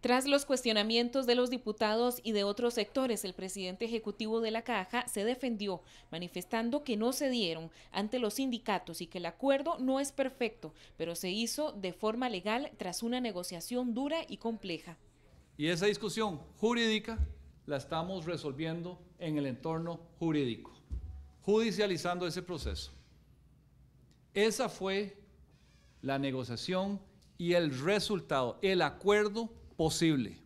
Tras los cuestionamientos de los diputados y de otros sectores, el presidente ejecutivo de la caja se defendió, manifestando que no se dieron ante los sindicatos y que el acuerdo no es perfecto, pero se hizo de forma legal tras una negociación dura y compleja. Y esa discusión jurídica la estamos resolviendo en el entorno jurídico, judicializando ese proceso. Esa fue la negociación y el resultado, el acuerdo posible.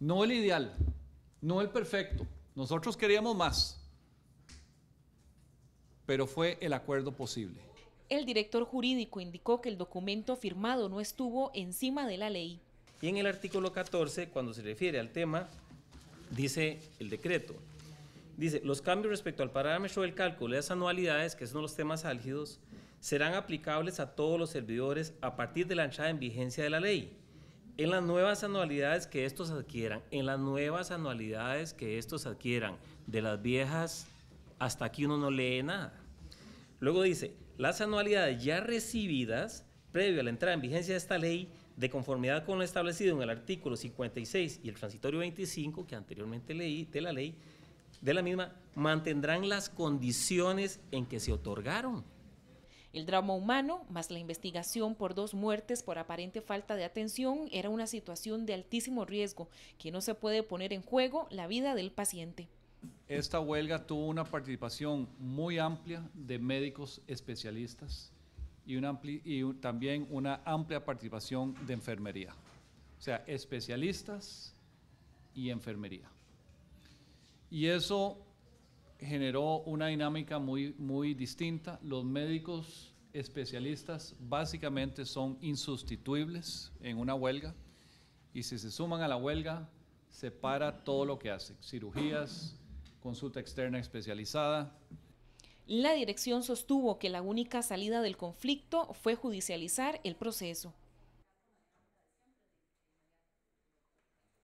No el ideal, no el perfecto. Nosotros queríamos más, pero fue el acuerdo posible. El director jurídico indicó que el documento firmado no estuvo encima de la ley. Y en el artículo 14, cuando se refiere al tema, dice el decreto. Dice, los cambios respecto al parámetro del cálculo de las anualidades, que son los temas álgidos, serán aplicables a todos los servidores a partir de la entrada en vigencia de la ley en las nuevas anualidades que estos adquieran, en las nuevas anualidades que estos adquieran, de las viejas hasta aquí uno no lee nada. Luego dice, las anualidades ya recibidas previo a la entrada en vigencia de esta ley, de conformidad con lo establecido en el artículo 56 y el transitorio 25 que anteriormente leí de la ley, de la misma, mantendrán las condiciones en que se otorgaron. El drama humano, más la investigación por dos muertes por aparente falta de atención, era una situación de altísimo riesgo, que no se puede poner en juego la vida del paciente. Esta huelga tuvo una participación muy amplia de médicos especialistas y, y también una amplia participación de enfermería. O sea, especialistas y enfermería. Y eso generó una dinámica muy, muy distinta. Los médicos especialistas básicamente son insustituibles en una huelga y si se suman a la huelga se para todo lo que hacen, cirugías, consulta externa especializada. La dirección sostuvo que la única salida del conflicto fue judicializar el proceso.